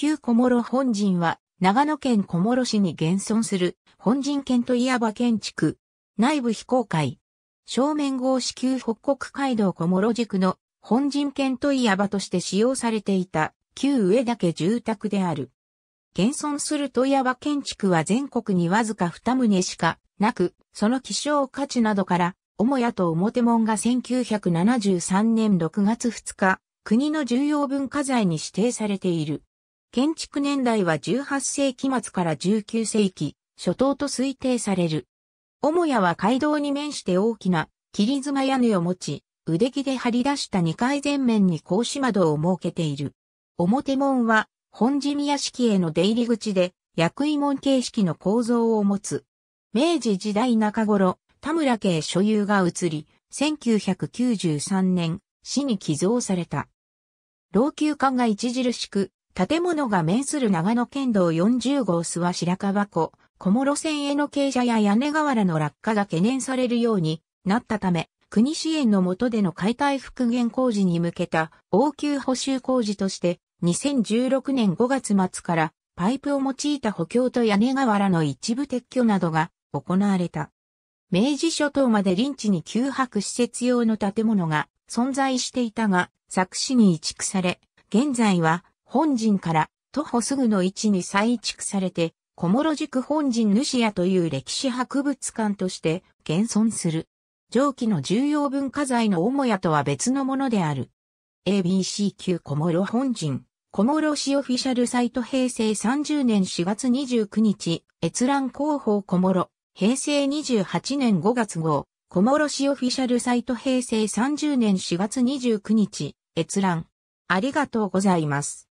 旧小諸本陣は、長野県小諸市に現存する、本陣県といわば建築。内部非公開。正面号支給北国街道小諸軸の本陣県といわばとして使用されていた旧上岳住宅である。現存するとわば建築は全国にわずか2棟しかなく、その希少価値などから、母屋と表門が1973年6月2日、国の重要文化財に指定されている。建築年代は18世紀末から19世紀初頭と推定される。母屋は街道に面して大きな切妻屋根を持ち、腕木で張り出した2階前面に格子窓を設けている。表門は本地宮敷への出入り口で、薬位門形式の構造を持つ。明治時代中頃、田村家へ所有が移り、1993年、市に寄贈された。老朽化が著しく、建物が面する長野県道40号諏訪白川湖、小諸線への傾斜や屋根瓦の落下が懸念されるようになったため、国支援の下での解体復元工事に向けた応急補修工事として、2016年5月末からパイプを用いた補強と屋根瓦の一部撤去などが行われた。明治諸島まで臨地に旧泊施設用の建物が存在していたが、作詞に移築され、現在は本陣から徒歩すぐの位置に再築されて、小諸塾本陣主屋という歴史博物館として現存する。上記の重要文化財の母屋とは別のものである。ABC 級小諸本陣、小諸市オフィシャルサイト平成30年4月29日、閲覧広報小諸、平成28年5月号、小諸市オフィシャルサイト平成30年4月29日、閲覧。ありがとうございます。